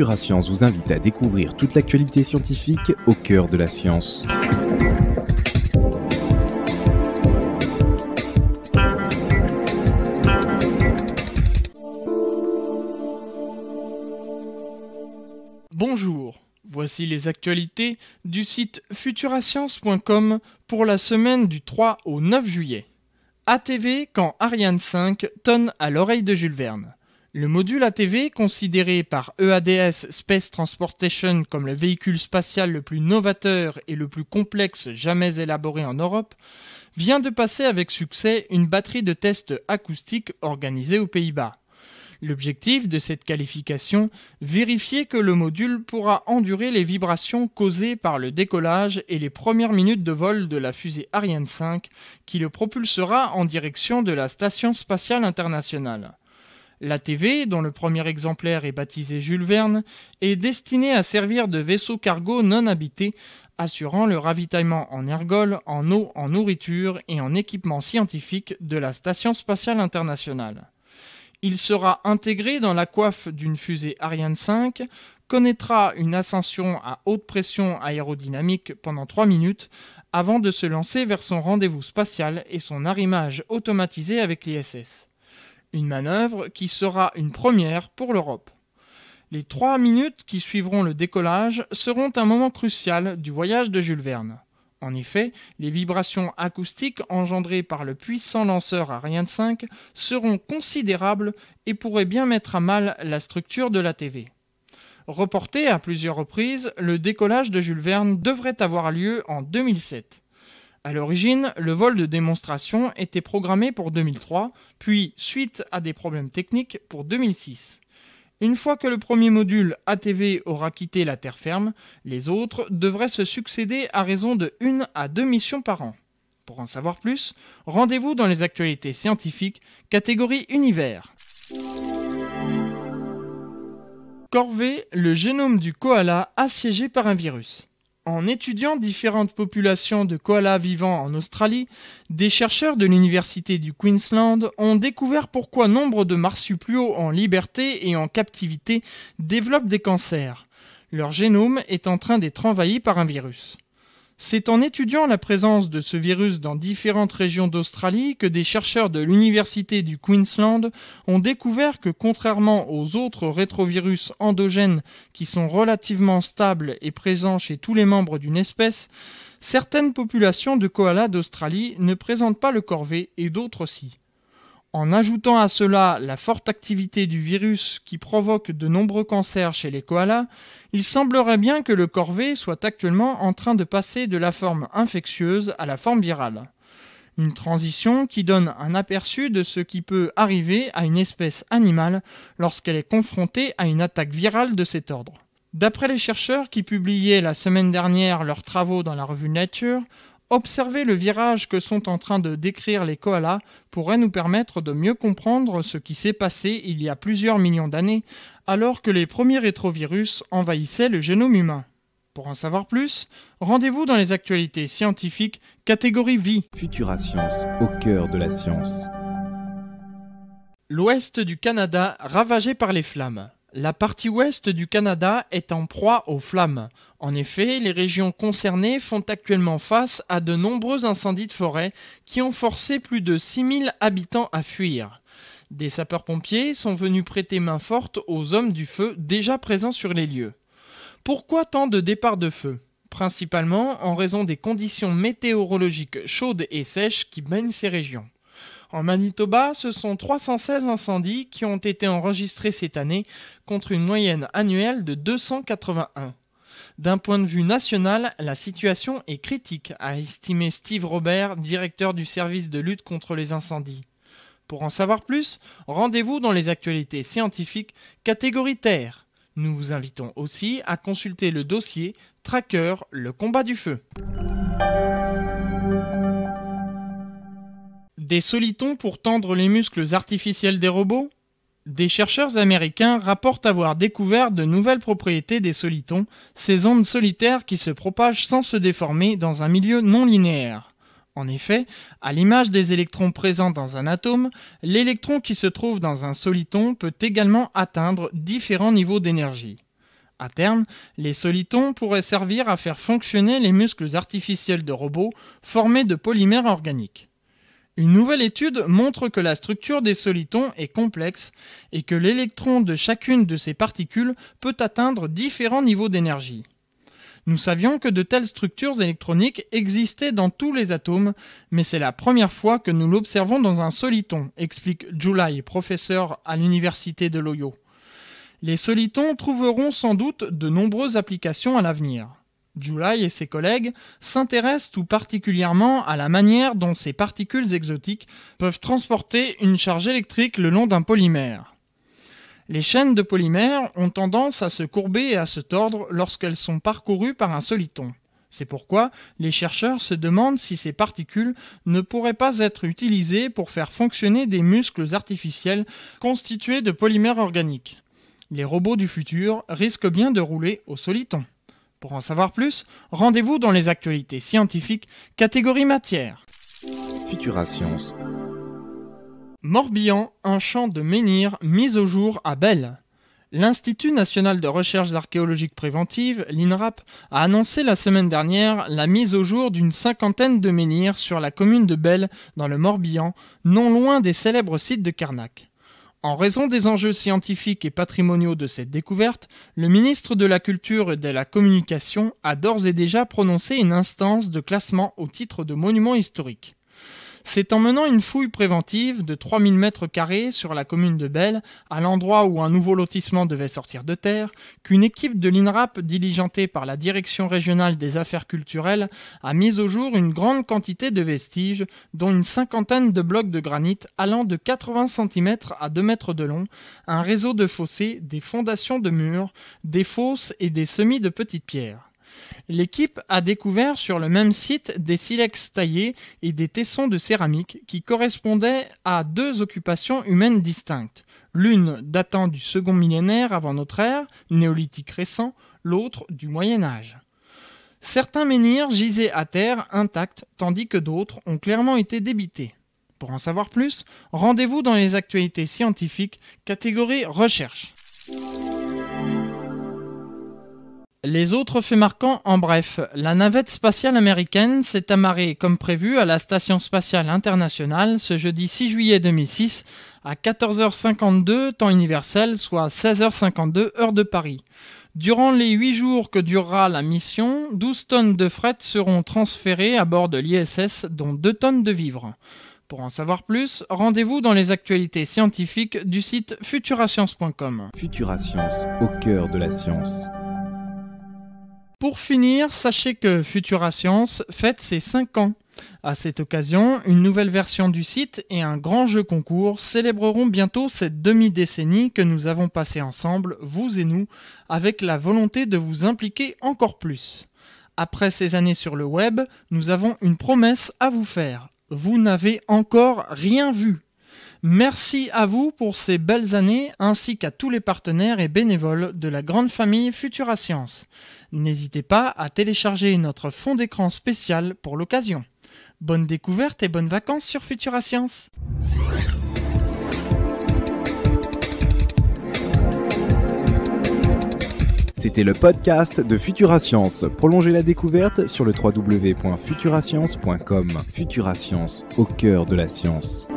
Futura Science vous invite à découvrir toute l'actualité scientifique au cœur de la science. Bonjour, voici les actualités du site futurascience.com pour la semaine du 3 au 9 juillet. ATV quand Ariane 5 tonne à l'oreille de Jules Verne. Le module ATV, considéré par EADS Space Transportation comme le véhicule spatial le plus novateur et le plus complexe jamais élaboré en Europe, vient de passer avec succès une batterie de tests acoustiques organisée aux Pays-Bas. L'objectif de cette qualification, vérifier que le module pourra endurer les vibrations causées par le décollage et les premières minutes de vol de la fusée Ariane 5 qui le propulsera en direction de la Station spatiale internationale. La TV, dont le premier exemplaire est baptisé Jules Verne, est destinée à servir de vaisseau cargo non habité, assurant le ravitaillement en ergol, en eau, en nourriture et en équipement scientifique de la Station spatiale internationale. Il sera intégré dans la coiffe d'une fusée Ariane 5, connaîtra une ascension à haute pression aérodynamique pendant 3 minutes avant de se lancer vers son rendez-vous spatial et son arrimage automatisé avec l'ISS une manœuvre qui sera une première pour l'Europe. Les trois minutes qui suivront le décollage seront un moment crucial du voyage de Jules Verne. En effet, les vibrations acoustiques engendrées par le puissant lanceur Ariane 5 seront considérables et pourraient bien mettre à mal la structure de la TV. Reporté à plusieurs reprises, le décollage de Jules Verne devrait avoir lieu en 2007. A l'origine, le vol de démonstration était programmé pour 2003, puis, suite à des problèmes techniques, pour 2006. Une fois que le premier module ATV aura quitté la terre ferme, les autres devraient se succéder à raison de une à deux missions par an. Pour en savoir plus, rendez-vous dans les actualités scientifiques, catégorie univers. Corvée, le génome du koala assiégé par un virus. En étudiant différentes populations de koalas vivant en Australie, des chercheurs de l'Université du Queensland ont découvert pourquoi nombre de marsupiaux en liberté et en captivité développent des cancers. Leur génome est en train d'être envahi par un virus. C'est en étudiant la présence de ce virus dans différentes régions d'Australie que des chercheurs de l'Université du Queensland ont découvert que contrairement aux autres rétrovirus endogènes qui sont relativement stables et présents chez tous les membres d'une espèce, certaines populations de koalas d'Australie ne présentent pas le corvée et d'autres aussi. En ajoutant à cela la forte activité du virus qui provoque de nombreux cancers chez les koalas, il semblerait bien que le corvée soit actuellement en train de passer de la forme infectieuse à la forme virale. Une transition qui donne un aperçu de ce qui peut arriver à une espèce animale lorsqu'elle est confrontée à une attaque virale de cet ordre. D'après les chercheurs qui publiaient la semaine dernière leurs travaux dans la revue Nature, Observer le virage que sont en train de décrire les koalas pourrait nous permettre de mieux comprendre ce qui s'est passé il y a plusieurs millions d'années, alors que les premiers rétrovirus envahissaient le génome humain. Pour en savoir plus, rendez-vous dans les actualités scientifiques catégorie vie. Futura Science, au cœur de la science. L'ouest du Canada ravagé par les flammes. La partie ouest du Canada est en proie aux flammes. En effet, les régions concernées font actuellement face à de nombreux incendies de forêt qui ont forcé plus de 6000 habitants à fuir. Des sapeurs-pompiers sont venus prêter main forte aux hommes du feu déjà présents sur les lieux. Pourquoi tant de départs de feu Principalement en raison des conditions météorologiques chaudes et sèches qui baignent ces régions. En Manitoba, ce sont 316 incendies qui ont été enregistrés cette année contre une moyenne annuelle de 281. D'un point de vue national, la situation est critique, a estimé Steve Robert, directeur du service de lutte contre les incendies. Pour en savoir plus, rendez-vous dans les actualités scientifiques catégorie Terre. Nous vous invitons aussi à consulter le dossier Tracker, le combat du feu. Des solitons pour tendre les muscles artificiels des robots Des chercheurs américains rapportent avoir découvert de nouvelles propriétés des solitons, ces ondes solitaires qui se propagent sans se déformer dans un milieu non linéaire. En effet, à l'image des électrons présents dans un atome, l'électron qui se trouve dans un soliton peut également atteindre différents niveaux d'énergie. À terme, les solitons pourraient servir à faire fonctionner les muscles artificiels de robots formés de polymères organiques. Une nouvelle étude montre que la structure des solitons est complexe et que l'électron de chacune de ces particules peut atteindre différents niveaux d'énergie. Nous savions que de telles structures électroniques existaient dans tous les atomes, mais c'est la première fois que nous l'observons dans un soliton, explique Julai, professeur à l'université de Loyo. Les solitons trouveront sans doute de nombreuses applications à l'avenir. July et ses collègues s'intéressent tout particulièrement à la manière dont ces particules exotiques peuvent transporter une charge électrique le long d'un polymère. Les chaînes de polymères ont tendance à se courber et à se tordre lorsqu'elles sont parcourues par un soliton. C'est pourquoi les chercheurs se demandent si ces particules ne pourraient pas être utilisées pour faire fonctionner des muscles artificiels constitués de polymères organiques. Les robots du futur risquent bien de rouler au soliton. Pour en savoir plus, rendez-vous dans les actualités scientifiques, catégorie matière. Futura Science. Morbihan, un champ de menhirs mis au jour à Belle. L'Institut national de recherches archéologiques préventives, l'INRAP, a annoncé la semaine dernière la mise au jour d'une cinquantaine de menhirs sur la commune de Belle, dans le Morbihan, non loin des célèbres sites de Carnac. En raison des enjeux scientifiques et patrimoniaux de cette découverte, le ministre de la Culture et de la Communication a d'ores et déjà prononcé une instance de classement au titre de monument historique. C'est en menant une fouille préventive de 3000 mètres carrés sur la commune de Belle, à l'endroit où un nouveau lotissement devait sortir de terre, qu'une équipe de l'INRAP diligentée par la Direction régionale des affaires culturelles a mis au jour une grande quantité de vestiges, dont une cinquantaine de blocs de granit allant de 80 cm à 2 mètres de long, un réseau de fossés, des fondations de murs, des fosses et des semis de petites pierres. L'équipe a découvert sur le même site des silex taillés et des tessons de céramique qui correspondaient à deux occupations humaines distinctes, l'une datant du second millénaire avant notre ère, néolithique récent, l'autre du Moyen Âge. Certains menhirs gisaient à terre intacts, tandis que d'autres ont clairement été débités. Pour en savoir plus, rendez-vous dans les actualités scientifiques, catégorie recherche. Les autres faits marquants, en bref, la navette spatiale américaine s'est amarrée comme prévu à la Station spatiale internationale ce jeudi 6 juillet 2006 à 14h52 temps universel, soit 16h52 heure de Paris. Durant les 8 jours que durera la mission, 12 tonnes de fret seront transférées à bord de l'ISS, dont 2 tonnes de vivres. Pour en savoir plus, rendez-vous dans les actualités scientifiques du site futurascience.com. Futurascience, au cœur de la science. Pour finir, sachez que Futura Science fête ses 5 ans. À cette occasion, une nouvelle version du site et un grand jeu concours célébreront bientôt cette demi-décennie que nous avons passée ensemble, vous et nous, avec la volonté de vous impliquer encore plus. Après ces années sur le web, nous avons une promesse à vous faire. Vous n'avez encore rien vu. Merci à vous pour ces belles années ainsi qu'à tous les partenaires et bénévoles de la grande famille Futura Science. N'hésitez pas à télécharger notre fond d'écran spécial pour l'occasion. Bonne découverte et bonnes vacances sur Futura Science. C'était le podcast de Futura Science. Prolongez la découverte sur le www.futurascience.com. Futura Science, au cœur de la science.